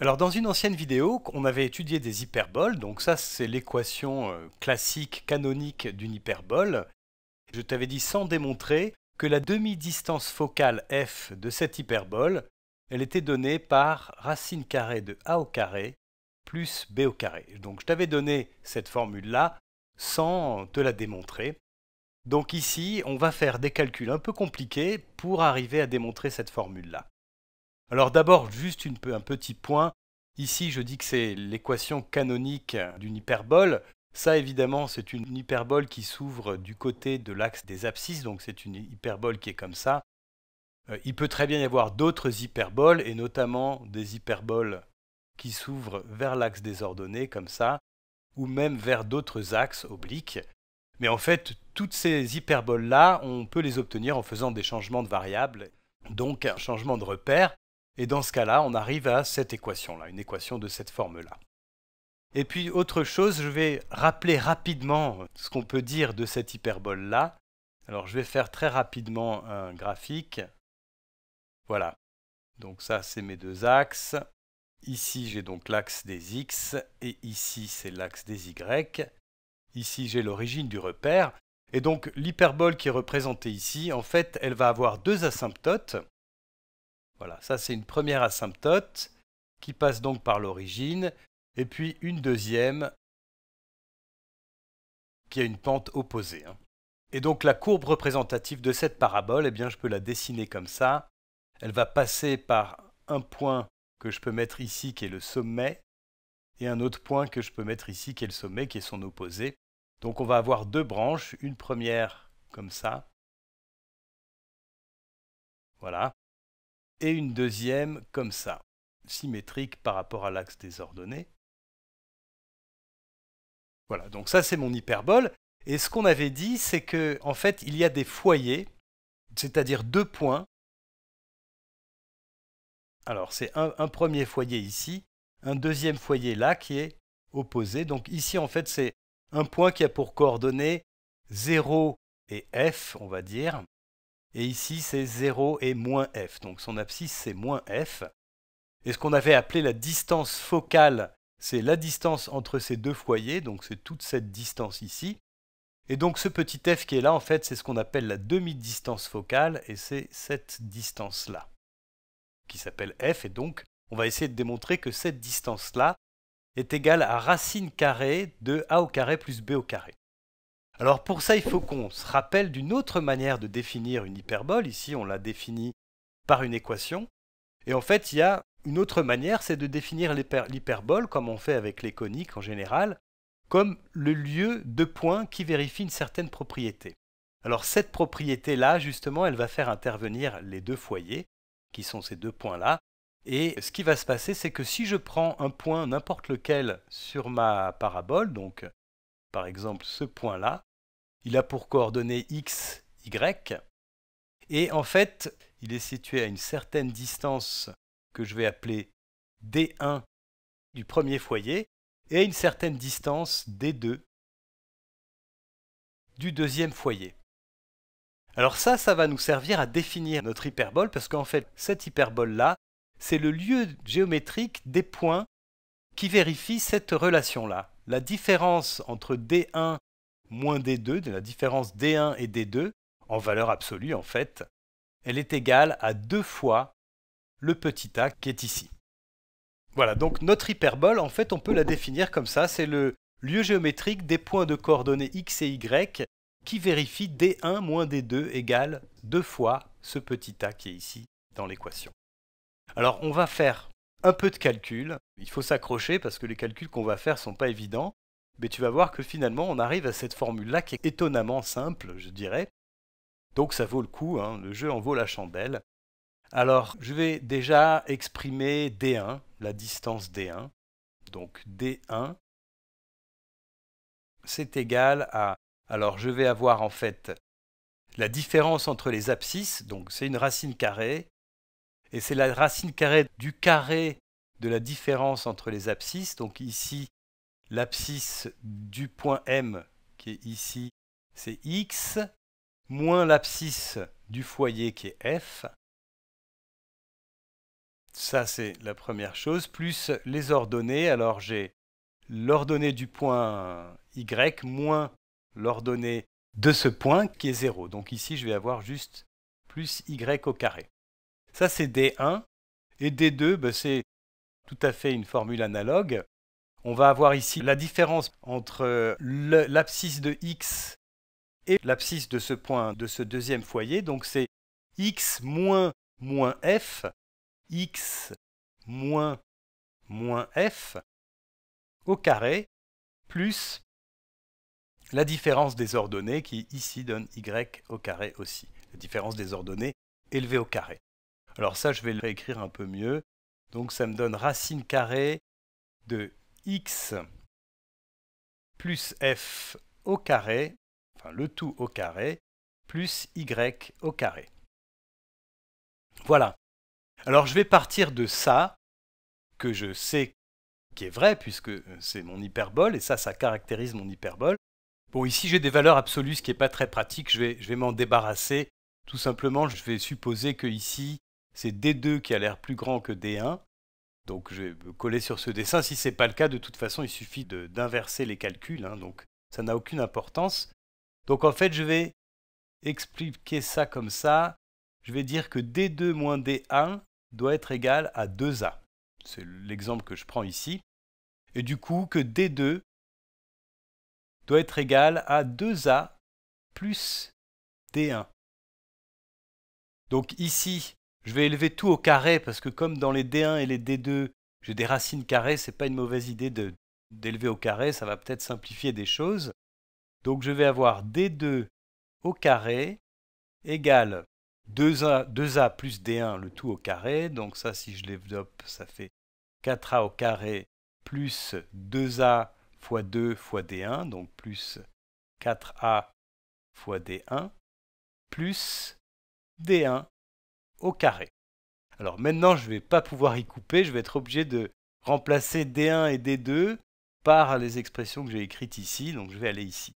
Alors dans une ancienne vidéo, on avait étudié des hyperboles, donc ça c'est l'équation euh, classique canonique d'une hyperbole. Je t'avais dit sans démontrer que la demi-distance focale f de cette hyperbole, elle était donnée par racine carrée de a au carré plus b au carré. Donc je t'avais donné cette formule-là sans te la démontrer. Donc ici, on va faire des calculs un peu compliqués pour arriver à démontrer cette formule-là. Alors d'abord, juste un petit point. Ici, je dis que c'est l'équation canonique d'une hyperbole. Ça, évidemment, c'est une hyperbole qui s'ouvre du côté de l'axe des abscisses, donc c'est une hyperbole qui est comme ça. Euh, il peut très bien y avoir d'autres hyperboles, et notamment des hyperboles qui s'ouvrent vers l'axe des ordonnées, comme ça, ou même vers d'autres axes obliques. Mais en fait, toutes ces hyperboles-là, on peut les obtenir en faisant des changements de variables, donc un changement de repère. Et dans ce cas-là, on arrive à cette équation-là, une équation de cette forme-là. Et puis autre chose, je vais rappeler rapidement ce qu'on peut dire de cette hyperbole-là. Alors je vais faire très rapidement un graphique. Voilà. Donc ça, c'est mes deux axes. Ici, j'ai donc l'axe des x et ici, c'est l'axe des y. Ici, j'ai l'origine du repère. Et donc l'hyperbole qui est représentée ici, en fait, elle va avoir deux asymptotes. Voilà, ça c'est une première asymptote qui passe donc par l'origine, et puis une deuxième qui a une pente opposée. Hein. Et donc la courbe représentative de cette parabole, eh bien, je peux la dessiner comme ça. Elle va passer par un point que je peux mettre ici qui est le sommet, et un autre point que je peux mettre ici qui est le sommet, qui est son opposé. Donc on va avoir deux branches, une première comme ça, voilà, et une deuxième comme ça, symétrique par rapport à l'axe des ordonnées. Voilà, donc ça c'est mon hyperbole. Et ce qu'on avait dit, c'est que en fait, il y a des foyers, c'est-à-dire deux points. Alors c'est un, un premier foyer ici, un deuxième foyer là qui est opposé. Donc ici en fait c'est un point qui a pour coordonnées 0 et f, on va dire, et ici, c'est 0 et moins f. Donc son abscisse, c'est moins f. Et ce qu'on avait appelé la distance focale, c'est la distance entre ces deux foyers, donc c'est toute cette distance ici. Et donc ce petit f qui est là, en fait, c'est ce qu'on appelle la demi-distance focale, et c'est cette distance-là, qui s'appelle f, et donc on va essayer de démontrer que cette distance-là est égale à racine carrée de a au carré plus b au carré. Alors pour ça, il faut qu'on se rappelle d'une autre manière de définir une hyperbole. Ici, on la définit par une équation. Et en fait, il y a une autre manière, c'est de définir l'hyperbole, comme on fait avec les coniques en général, comme le lieu de point qui vérifie une certaine propriété. Alors cette propriété-là, justement, elle va faire intervenir les deux foyers, qui sont ces deux points-là. Et ce qui va se passer, c'est que si je prends un point, n'importe lequel, sur ma parabole, donc par exemple ce point-là, il a pour coordonnées x, y, et en fait, il est situé à une certaine distance que je vais appeler D1 du premier foyer, et à une certaine distance D2 du deuxième foyer. Alors ça, ça va nous servir à définir notre hyperbole, parce qu'en fait, cette hyperbole-là, c'est le lieu géométrique des points qui vérifient cette relation-là la différence entre D1 moins D2, la différence D1 et D2, en valeur absolue en fait, elle est égale à deux fois le petit a qui est ici. Voilà, donc notre hyperbole, en fait, on peut la définir comme ça, c'est le lieu géométrique des points de coordonnées x et y qui vérifie d1 moins d2 égale deux fois ce petit a qui est ici dans l'équation. Alors on va faire un peu de calcul. Il faut s'accrocher parce que les calculs qu'on va faire sont pas évidents. Mais tu vas voir que finalement, on arrive à cette formule-là qui est étonnamment simple, je dirais. Donc ça vaut le coup, hein. le jeu en vaut la chandelle. Alors, je vais déjà exprimer D1, la distance D1. Donc D1, c'est égal à... Alors, je vais avoir en fait la différence entre les abscisses, donc c'est une racine carrée, et c'est la racine carrée du carré de la différence entre les abscisses. Donc ici, l'abscisse du point M, qui est ici, c'est X, moins l'abscisse du foyer, qui est F. Ça, c'est la première chose, plus les ordonnées. Alors j'ai l'ordonnée du point Y moins l'ordonnée de ce point qui est 0. Donc ici, je vais avoir juste plus y au carré. Ça, c'est D1. Et D2, ben, c'est tout à fait une formule analogue. On va avoir ici la différence entre l'abscisse de x et l'abscisse de ce point, de ce deuxième foyer. Donc c'est x moins moins f, x moins moins f au carré, plus la différence des ordonnées qui ici donne y au carré aussi. La différence des ordonnées élevée au carré. Alors ça, je vais le réécrire un peu mieux. Donc ça me donne racine carrée de x plus f au carré, enfin le tout au carré, plus y au carré. Voilà. Alors je vais partir de ça, que je sais qui est vrai, puisque c'est mon hyperbole, et ça, ça caractérise mon hyperbole. Bon, ici, j'ai des valeurs absolues, ce qui n'est pas très pratique, je vais, je vais m'en débarrasser. Tout simplement, je vais supposer que ici, c'est D2 qui a l'air plus grand que D1. Donc je vais me coller sur ce dessin. Si ce n'est pas le cas, de toute façon, il suffit d'inverser les calculs. Hein. donc ça n'a aucune importance. Donc en fait, je vais expliquer ça comme ça. Je vais dire que D2 moins D1 doit être égal à 2A. C'est l'exemple que je prends ici. Et du coup, que D2 doit être égal à 2A plus D1. Donc ici, je vais élever tout au carré parce que comme dans les D1 et les D2, j'ai des racines carrées, n'est pas une mauvaise idée d'élever au carré, ça va peut-être simplifier des choses. Donc je vais avoir D2 au carré égale 2A, 2 plus D1, le tout au carré. Donc ça, si je l'éveloppe, ça fait 4A au carré plus 2A fois 2 fois D1, donc plus 4A fois D1, plus D1 au carré. Alors maintenant, je ne vais pas pouvoir y couper, je vais être obligé de remplacer D1 et D2 par les expressions que j'ai écrites ici, donc je vais aller ici.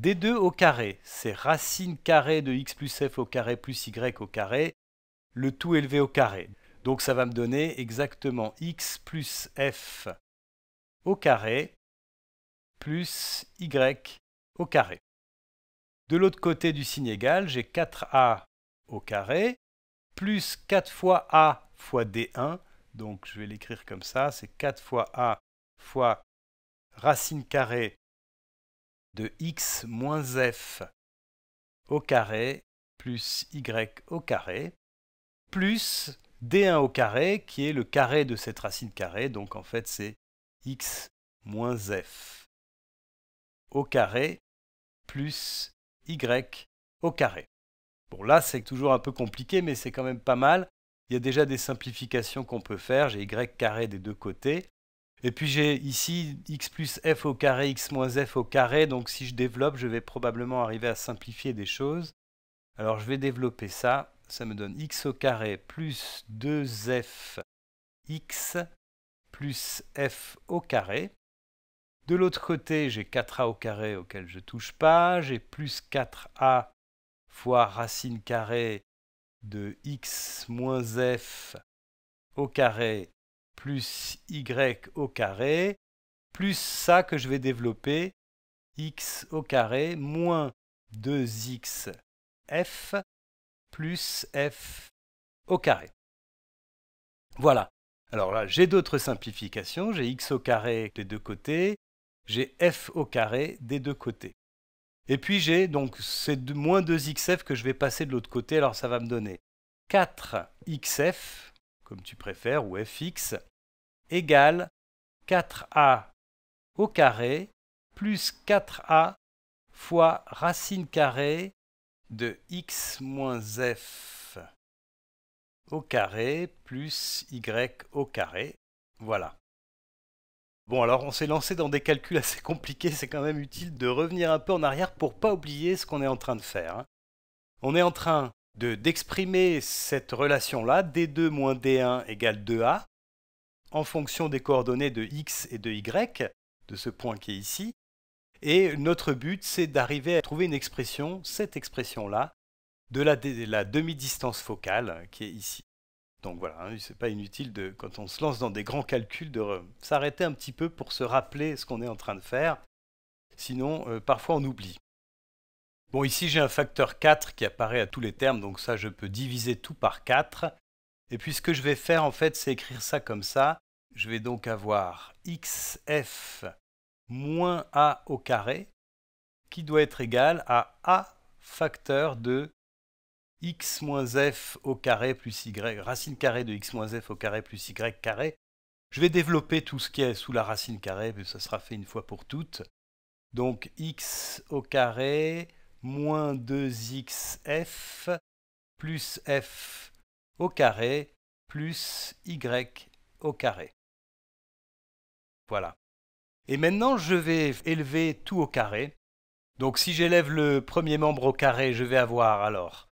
D2 au carré, c'est racine carré de x plus f au carré plus y au carré, le tout élevé au carré. Donc ça va me donner exactement x plus f au carré plus y au carré. De l'autre côté du signe égal, j'ai 4a au carré plus 4 fois A fois D1. Donc je vais l'écrire comme ça, c'est 4 fois A fois racine carrée de x moins f au carré plus y au carré plus d1 au carré qui est le carré de cette racine carrée, donc en fait c'est x moins f au carré plus y au carré là, c'est toujours un peu compliqué, mais c'est quand même pas mal. Il y a déjà des simplifications qu'on peut faire. J'ai y carré des deux côtés. Et puis j'ai ici x plus f au carré, x moins f au carré. Donc si je développe, je vais probablement arriver à simplifier des choses. Alors je vais développer ça. Ça me donne x au carré plus 2f x plus f au carré. De l'autre côté, j'ai 4a au carré auquel je ne touche pas. J'ai plus 4a fois racine carrée de x moins f au carré plus y au carré, plus ça que je vais développer, x au carré moins 2x f plus f au carré. Voilà. Alors là, j'ai d'autres simplifications. J'ai x au carré des deux côtés. J'ai f au carré des deux côtés. Et puis j'ai donc ces moins 2xf que je vais passer de l'autre côté, alors ça va me donner 4xf, comme tu préfères, ou fx, égale 4a au carré plus 4a fois racine carrée de x moins f au carré plus y au carré. Voilà. Bon, alors on s'est lancé dans des calculs assez compliqués, c'est quand même utile de revenir un peu en arrière pour pas oublier ce qu'on est en train de faire. Hein. On est en train de d'exprimer cette relation-là, d2 moins d1 égale 2a, en fonction des coordonnées de x et de y, de ce point qui est ici. Et notre but, c'est d'arriver à trouver une expression, cette expression-là, de la, la demi-distance focale qui est ici. Donc voilà, ce hein, c'est pas inutile de, quand on se lance dans des grands calculs, de s'arrêter un petit peu pour se rappeler ce qu'on est en train de faire. Sinon, euh, parfois on oublie. Bon, ici j'ai un facteur 4 qui apparaît à tous les termes, donc ça je peux diviser tout par 4. Et puis ce que je vais faire en fait, c'est écrire ça comme ça. Je vais donc avoir xf moins a au carré qui doit être égal à a facteur de x moins f au carré plus y, racine carrée de x moins f au carré plus y carré. Je vais développer tout ce qui est sous la racine carrée, mais ça sera fait une fois pour toutes. Donc x au carré moins 2xf plus f au carré plus y au carré. Voilà. Et maintenant, je vais élever tout au carré. Donc si j'élève le premier membre au carré, je vais avoir alors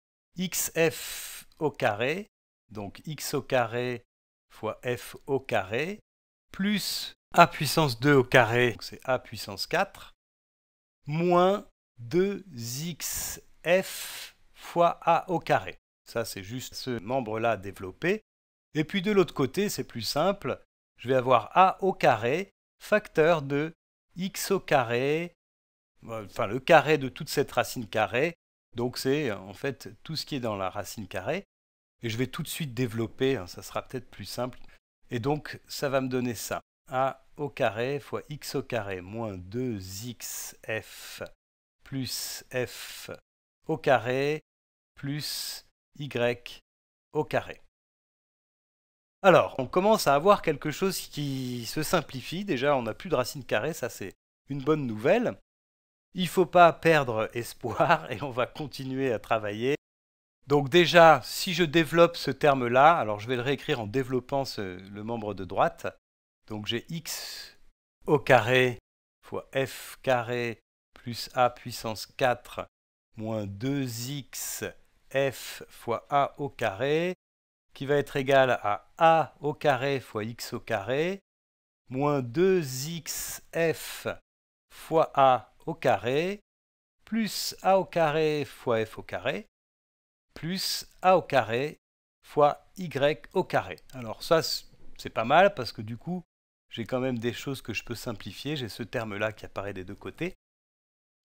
xf au carré, donc x au carré fois f au carré, plus a puissance 2 au carré, c'est a puissance 4, moins 2xf fois a au carré. Ça, c'est juste ce membre-là développé. Et puis de l'autre côté, c'est plus simple, je vais avoir a au carré facteur de x au carré, enfin le carré de toute cette racine carrée, donc c'est euh, en fait tout ce qui est dans la racine carrée. Et je vais tout de suite développer, hein, ça sera peut-être plus simple. Et donc ça va me donner ça. a au carré fois x au carré moins 2xf plus f au carré plus y au carré. Alors, on commence à avoir quelque chose qui se simplifie. Déjà, on n'a plus de racine carrée, ça c'est une bonne nouvelle. Il ne faut pas perdre espoir et on va continuer à travailler. Donc déjà, si je développe ce terme-là, alors je vais le réécrire en développant le membre de droite. Donc j'ai x au carré fois f carré plus a puissance 4 moins 2x f fois a au carré qui va être égal à a au carré fois x au carré moins 2x f fois a au carré plus a au carré fois f au carré plus a au carré fois y au carré. Alors ça, c'est pas mal parce que du coup, j'ai quand même des choses que je peux simplifier. J'ai ce terme-là qui apparaît des deux côtés.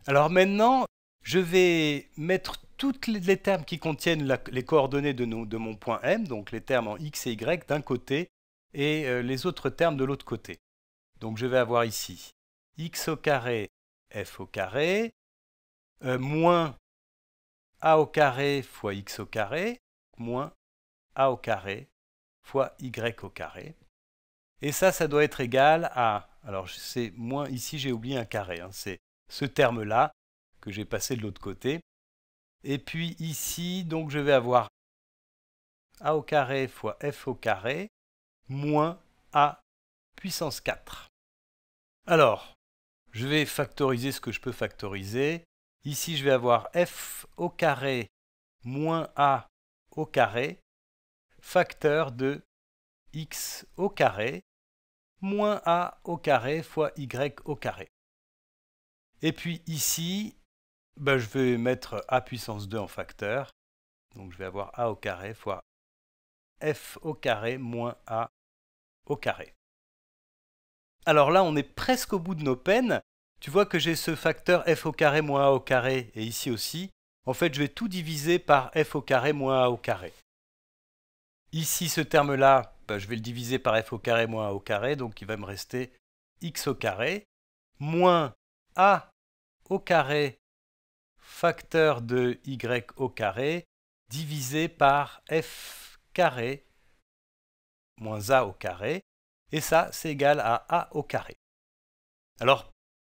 Alors maintenant, je vais mettre tous les termes qui contiennent les coordonnées de, de, mon point M, donc les termes en x et y d'un côté et euh, les autres termes de l'autre côté. Donc je vais avoir ici x au carré f au carré, euh, moins a au carré fois x au carré, moins a au carré fois y au carré. Et ça, ça doit être égal à, alors c'est moins, ici j'ai oublié un carré, hein, c'est ce terme-là que j'ai passé de l'autre côté. Et puis ici, donc je vais avoir a au carré fois f au carré moins a puissance 4. Alors, je vais factoriser ce que je peux factoriser. Ici, je vais avoir f au carré moins a au carré, facteur de x au carré moins a au carré fois y au carré. Et puis ici, ben, je vais mettre a puissance 2 en facteur. Donc je vais avoir a au carré fois f au carré moins a au carré. Alors là, on est presque au bout de nos peines. Tu vois que j'ai ce facteur f au carré moins a au carré, et ici aussi. En fait, je vais tout diviser par f au carré moins a au carré. Ici, ce terme-là, bah, je vais le diviser par f au carré moins a au carré, donc il va me rester x au carré moins a au carré facteur de y au carré divisé par f carré moins a au carré et ça c'est égal à a au carré. Alors,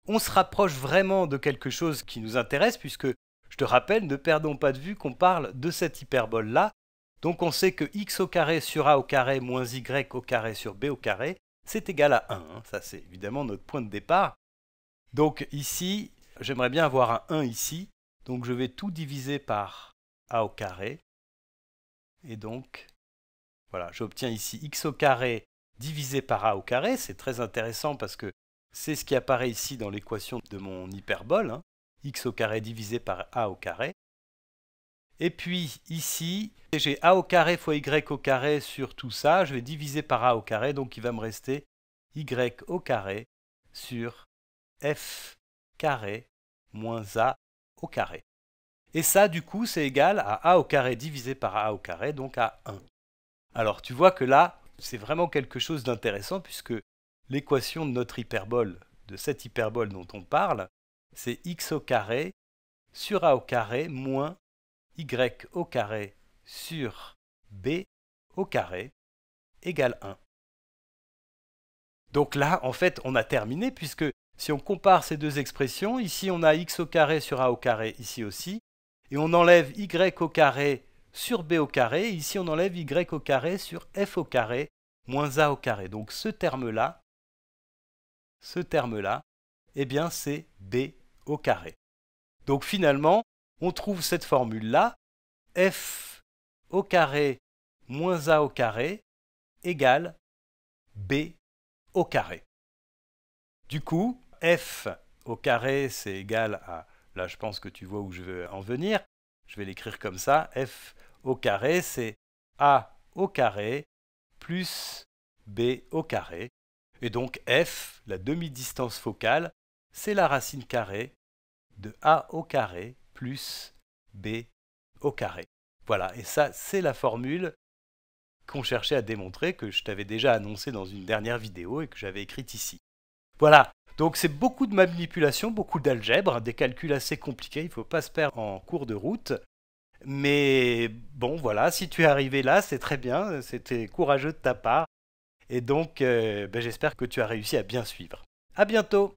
on se rapproche vraiment de quelque chose qui nous intéresse puisque, je te rappelle, ne perdons pas de vue qu'on parle de cette hyperbole-là. Donc on sait que x au carré sur a au carré moins y au carré sur b au carré, c'est égal à 1. Hein. Ça c'est évidemment notre point de départ. Donc ici, j'aimerais bien avoir un 1 ici. Donc je vais tout diviser par a au carré. Et donc, voilà, j'obtiens ici x au carré divisé par a au carré. C'est très intéressant parce que c'est ce qui apparaît ici dans l'équation de mon hyperbole, hein. x au carré divisé par a au carré. Et puis ici, j'ai a au carré fois y au carré sur tout ça, je vais diviser par a au carré, donc il va me rester y au carré sur f carré moins a au carré. Et ça, du coup, c'est égal à a au carré divisé par a au carré, donc à 1. Alors tu vois que là, c'est vraiment quelque chose d'intéressant puisque l'équation de notre hyperbole, de cette hyperbole dont on parle, c'est x au carré sur a au carré moins y au carré sur b au carré égale 1. Donc là, en fait, on a terminé puisque si on compare ces deux expressions, ici on a x au carré sur a au carré, ici aussi, et on enlève y au carré sur b au carré. Ici, on enlève y au carré sur f au carré moins a au carré. Donc ce terme-là, ce terme-là, eh bien c'est b au carré. Donc finalement, on trouve cette formule-là, f au carré moins a au carré égale b au carré. Du coup, f au carré, c'est égal à, là je pense que tu vois où je veux en venir, je vais l'écrire comme ça. F au carré, c'est A au carré plus B au carré. Et donc F, la demi-distance focale, c'est la racine carrée de A au carré plus B au carré. Voilà, et ça, c'est la formule qu'on cherchait à démontrer, que je t'avais déjà annoncé dans une dernière vidéo et que j'avais écrite ici. Voilà, donc c'est beaucoup de manipulation, beaucoup d'algèbre, des calculs assez compliqués, il ne faut pas se perdre en cours de route. Mais bon, voilà, si tu es arrivé là, c'est très bien, c'était courageux de ta part. Et donc, euh, ben, j'espère que tu as réussi à bien suivre. A bientôt!